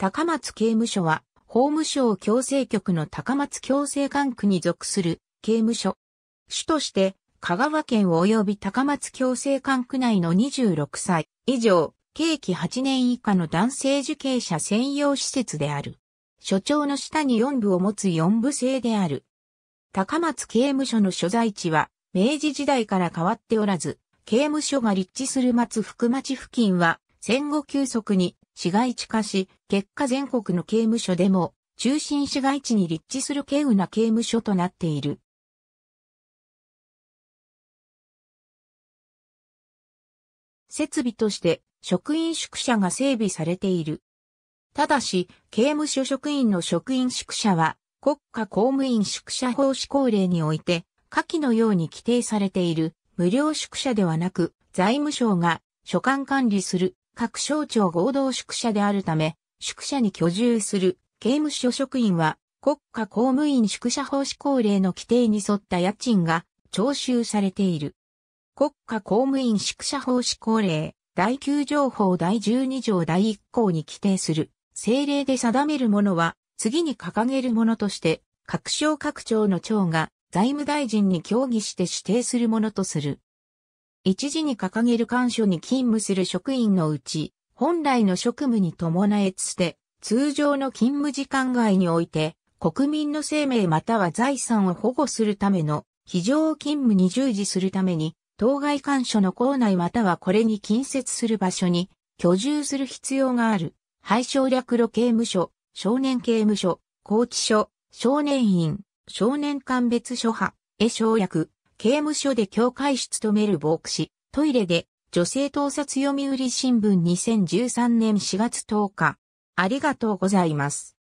高松刑務所は、法務省強制局の高松強制管区に属する刑務所。主として、香川県及び高松強制管区内の26歳以上、刑期8年以下の男性受刑者専用施設である。所長の下に4部を持つ4部制である。高松刑務所の所在地は、明治時代から変わっておらず、刑務所が立地する松福町付近は、戦後急速に市街地化し、結果全国の刑務所でも、中心市街地に立地する軽有な刑務所となっている。設備として職員宿舎が整備されている。ただし、刑務所職員の職員宿舎は国家公務員宿舎法施行令において、下記のように規定されている無料宿舎ではなく、財務省が所管管理する各省庁合同宿舎であるため、宿舎に居住する刑務所職員は国家公務員宿舎法仕公令の規定に沿った家賃が徴収されている。国家公務員宿舎法仕公令第9条法第12条第1項に規定する政令で定めるものは次に掲げるものとして各省各庁の庁が財務大臣に協議して指定するものとする。一時に掲げる官所に勤務する職員のうち、本来の職務に伴えつて、通常の勤務時間外において、国民の生命または財産を保護するための非常勤務に従事するために、当該官所の校内またはこれに近接する場所に居住する必要がある。廃省略路刑務所、少年刑務所、拘置所、少年院、少年鑑別所派、へ省略、刑務所で教会室務める牧師、トイレで、女性盗撮読売新聞2013年4月10日。ありがとうございます。